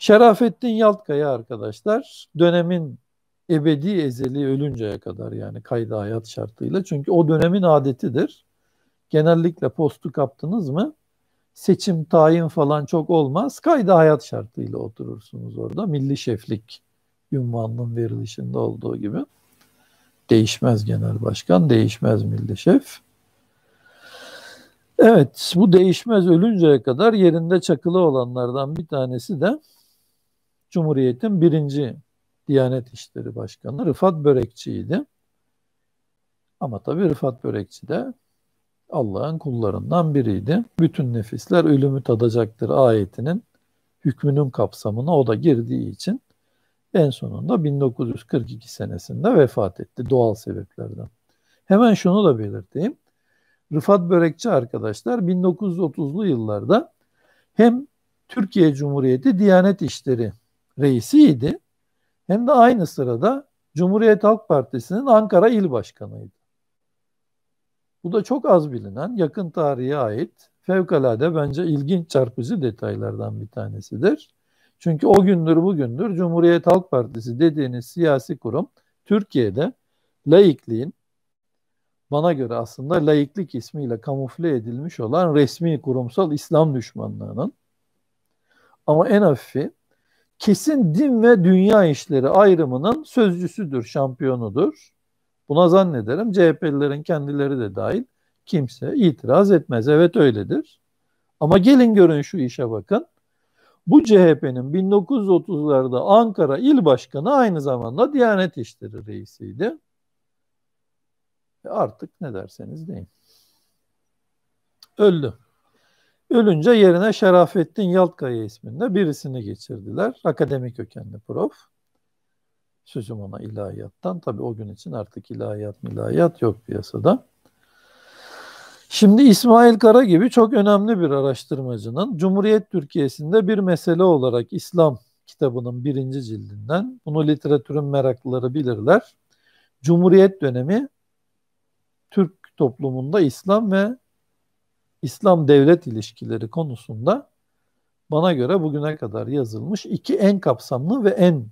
Şerafettin Yaltkaya arkadaşlar dönemin ebedi ezeli ölünceye kadar yani kayda hayat şartıyla. Çünkü o dönemin adetidir. Genellikle postu kaptınız mı seçim tayin falan çok olmaz. Kayda hayat şartıyla oturursunuz orada. Milli şeflik ünvanının verilişinde olduğu gibi. Değişmez genel başkan, değişmez milli şef. Evet, bu değişmez ölünceye kadar yerinde çakılı olanlardan bir tanesi de Cumhuriyet'in birinci Diyanet İşleri Başkanı Rıfat Börekçi'ydi. Ama tabii Rıfat Börekçi de Allah'ın kullarından biriydi. Bütün nefisler ölümü tadacaktır ayetinin hükmünün kapsamına o da girdiği için en sonunda 1942 senesinde vefat etti doğal sebeplerden. Hemen şunu da belirteyim. Rıfat Börekçi arkadaşlar 1930'lu yıllarda hem Türkiye Cumhuriyeti Diyanet İşleri reisiydi hem de aynı sırada Cumhuriyet Halk Partisi'nin Ankara İl Başkanı'ydı. Bu da çok az bilinen, yakın tarihe ait fevkalade bence ilginç çarpıcı detaylardan bir tanesidir. Çünkü o gündür bugündür Cumhuriyet Halk Partisi dediğiniz siyasi kurum Türkiye'de laikliğin bana göre aslında laiklik ismiyle kamufle edilmiş olan resmi kurumsal İslam düşmanlığının ama en hafifi kesin din ve dünya işleri ayrımının sözcüsüdür, şampiyonudur. Buna zannederim CHP'lilerin kendileri de dahil kimse itiraz etmez. Evet öyledir. Ama gelin görün şu işe bakın. Bu CHP'nin 1930'larda Ankara il Başkanı aynı zamanda Diyanet İşleri Reisiydi. E artık ne derseniz deyin. Öldü. Ölünce yerine Şerafettin Yaltkaya isminde birisini geçirdiler. Akademik kökenli prof. Sözüm ona ilahiyattan. Tabii o gün için artık ilahiyat milahiyat yok piyasada. Şimdi İsmail Kara gibi çok önemli bir araştırmacının Cumhuriyet Türkiye'sinde bir mesele olarak İslam kitabının birinci cildinden, bunu literatürün meraklıları bilirler. Cumhuriyet dönemi Türk toplumunda İslam ve İslam-devlet ilişkileri konusunda bana göre bugüne kadar yazılmış iki en kapsamlı ve en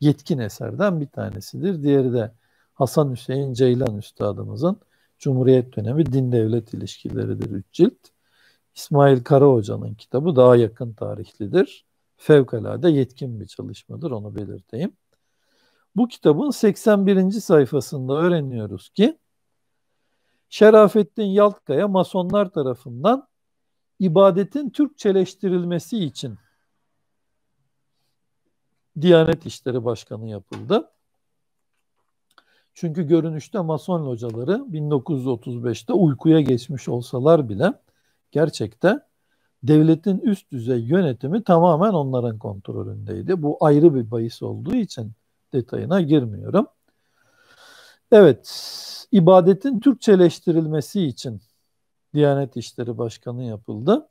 yetkin eserden bir tanesidir. Diğeri de Hasan Hüseyin Ceylan Üstadımızın Cumhuriyet dönemi din-devlet İlişkileridir üç cilt. İsmail Kara Hoca'nın kitabı daha yakın tarihlidir. Fevkalade yetkin bir çalışmadır onu belirteyim. Bu kitabın 81. sayfasında öğreniyoruz ki Şerafettin Yaltkaya masonlar tarafından ibadetin Türkçeleştirilmesi için Diyanet İşleri Başkanı yapıldı. Çünkü görünüşte Mason locaları 1935'te uykuya geçmiş olsalar bile gerçekte devletin üst düzey yönetimi tamamen onların kontrolündeydi. Bu ayrı bir bahis olduğu için detayına girmiyorum. Evet, ibadetin Türkçeleştirilmesi için Diyanet İşleri Başkanı yapıldı.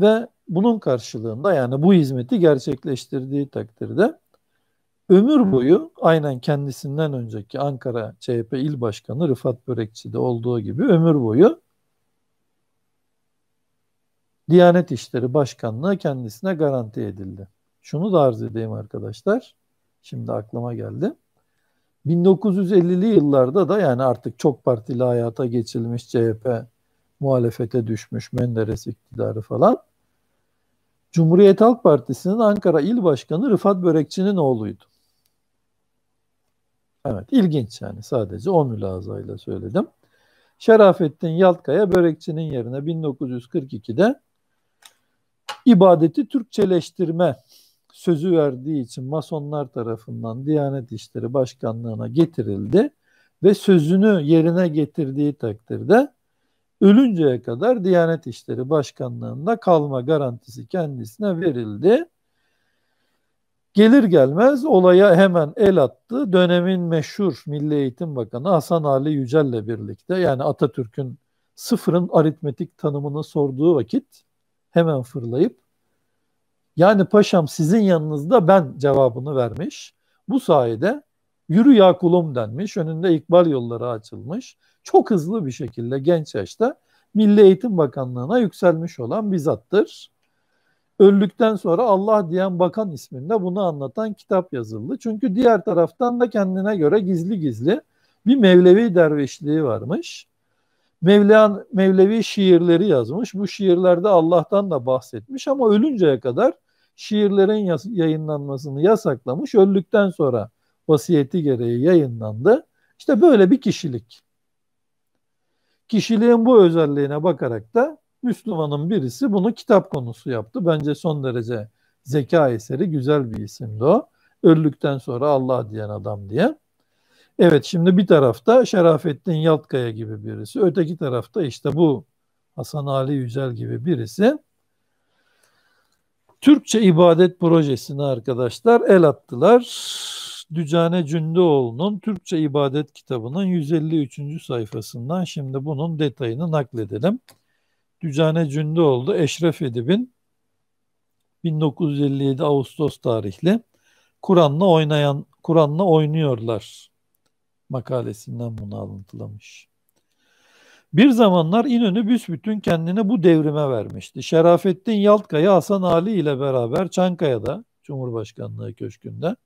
Ve bunun karşılığında yani bu hizmeti gerçekleştirdiği takdirde ömür boyu aynen kendisinden önceki Ankara CHP İl Başkanı Rıfat Börekçi'de olduğu gibi ömür boyu Diyanet İşleri Başkanlığı kendisine garanti edildi. Şunu da arz edeyim arkadaşlar. Şimdi aklıma geldi. 1950'li yıllarda da yani artık çok partili hayata geçilmiş CHP muhalefete düşmüş Menderes iktidarı falan. Cumhuriyet Halk Partisi'nin Ankara İl Başkanı Rıfat Börekçi'nin oğluydu. Evet ilginç yani sadece o mülazayla söyledim. Şerafettin Yaltkaya Börekçi'nin yerine 1942'de ibadeti Türkçeleştirme sözü verdiği için Masonlar tarafından Diyanet İşleri Başkanlığı'na getirildi ve sözünü yerine getirdiği takdirde ölünceye kadar Diyanet İşleri Başkanlığı'nda kalma garantisi kendisine verildi. Gelir gelmez olaya hemen el attı. Dönemin meşhur Milli Eğitim Bakanı Hasan Ali Yücel'le birlikte yani Atatürk'ün sıfırın aritmetik tanımını sorduğu vakit hemen fırlayıp yani paşam sizin yanınızda ben cevabını vermiş. Bu sayede yürü ya kulum denmiş. Önünde ikbal yolları açılmış. Çok hızlı bir şekilde genç yaşta Milli Eğitim Bakanlığı'na yükselmiş olan bir zattır. Öldükten sonra Allah diyen bakan isminde bunu anlatan kitap yazıldı. Çünkü diğer taraftan da kendine göre gizli gizli bir Mevlevi dervişliği varmış. Mevlean, Mevlevi şiirleri yazmış. Bu şiirlerde Allah'tan da bahsetmiş ama ölünceye kadar şiirlerin yayınlanmasını yasaklamış. Öldükten sonra vasiyeti gereği yayınlandı. İşte böyle bir kişilik. Kişiliğin bu özelliğine bakarak da Müslümanın birisi bunu kitap konusu yaptı. Bence son derece zeka eseri güzel bir isimdi o. Öldükten sonra Allah diyen adam diye. Evet şimdi bir tarafta Şerafettin Yaltkaya gibi birisi. Öteki tarafta işte bu Hasan Ali Yücel gibi birisi. Türkçe ibadet projesine arkadaşlar el attılar. Dücane Cündoğlu'nun Türkçe İbadet kitabının 153. sayfasından şimdi bunun detayını nakledelim. Dücane Cündoğlu Eşref Edip'in 1957 Ağustos tarihli Kur'an'la oynayan Kur'an'la oynuyorlar makalesinden bunu alıntılamış. Bir zamanlar İnönü büsbütün kendini bu devrime vermişti. Şerafettin Yaltkaya Hasan Ali ile beraber Çankaya'da Cumhurbaşkanlığı Köşkü'nde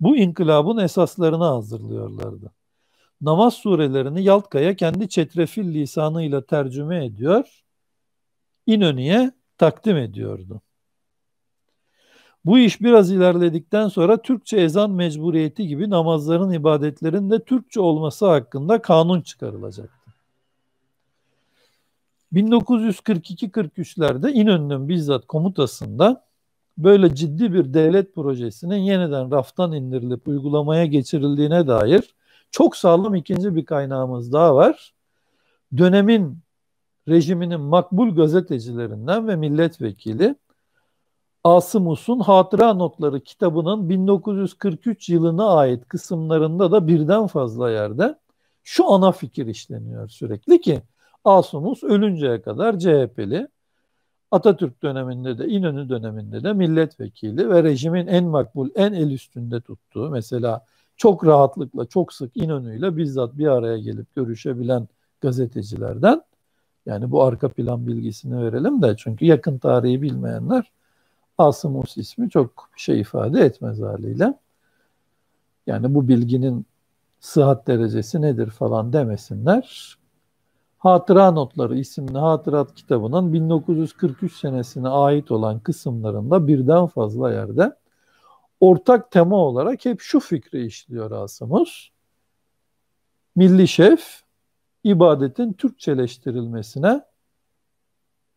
bu inkılabın esaslarını hazırlıyorlardı. Namaz surelerini Yaltkaya kendi çetrefil lisanıyla tercüme ediyor, İnönü'ye takdim ediyordu. Bu iş biraz ilerledikten sonra Türkçe ezan mecburiyeti gibi namazların ibadetlerin de Türkçe olması hakkında kanun çıkarılacak. 1942-43'lerde İnönü'nün bizzat komutasında böyle ciddi bir devlet projesinin yeniden raftan indirilip uygulamaya geçirildiğine dair çok sağlam ikinci bir kaynağımız daha var. Dönemin rejiminin makbul gazetecilerinden ve milletvekili Asım Us'un Hatıra Notları kitabının 1943 yılına ait kısımlarında da birden fazla yerde şu ana fikir işleniyor sürekli ki Asumus ölünceye kadar CHP'li. Atatürk döneminde de İnönü döneminde de milletvekili ve rejimin en makbul, en el üstünde tuttuğu mesela çok rahatlıkla, çok sık İnönü ile bizzat bir araya gelip görüşebilen gazetecilerden yani bu arka plan bilgisini verelim de çünkü yakın tarihi bilmeyenler Asımus ismi çok şey ifade etmez haliyle. Yani bu bilginin sıhhat derecesi nedir falan demesinler. Hatıra Notları isimli hatırat kitabının 1943 senesine ait olan kısımlarında birden fazla yerde ortak tema olarak hep şu fikri işliyor Asımur. Milli şef ibadetin Türkçeleştirilmesine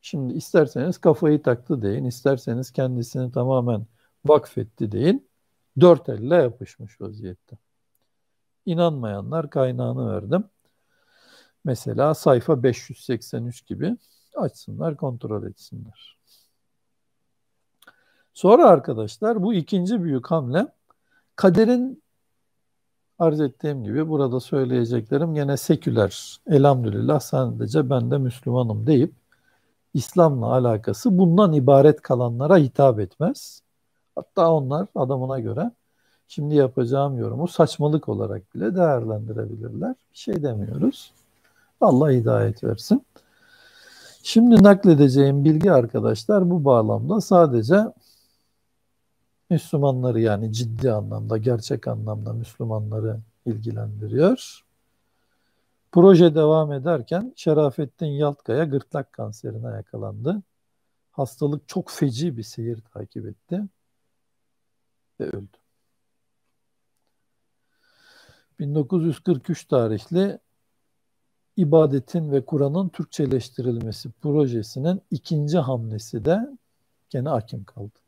şimdi isterseniz kafayı taktı deyin, isterseniz kendisini tamamen vakfetti deyin. Dört elle yapışmış vaziyette. İnanmayanlar kaynağını verdim. Mesela sayfa 583 gibi açsınlar, kontrol etsinler. Sonra arkadaşlar bu ikinci büyük hamle kaderin arz ettiğim gibi burada söyleyeceklerim gene seküler. Elhamdülillah sadece ben de Müslümanım deyip İslam'la alakası bundan ibaret kalanlara hitap etmez. Hatta onlar adamına göre şimdi yapacağım yorumu saçmalık olarak bile değerlendirebilirler. Bir şey demiyoruz. Allah hidayet versin. Şimdi nakledeceğim bilgi arkadaşlar bu bağlamda sadece Müslümanları yani ciddi anlamda, gerçek anlamda Müslümanları ilgilendiriyor. Proje devam ederken Şerafettin Yaltkaya gırtlak kanserine yakalandı. Hastalık çok feci bir seyir takip etti ve öldü. 1943 tarihli ibadetin ve Kur'an'ın Türkçeleştirilmesi projesinin ikinci hamlesi de gene hakim kaldı.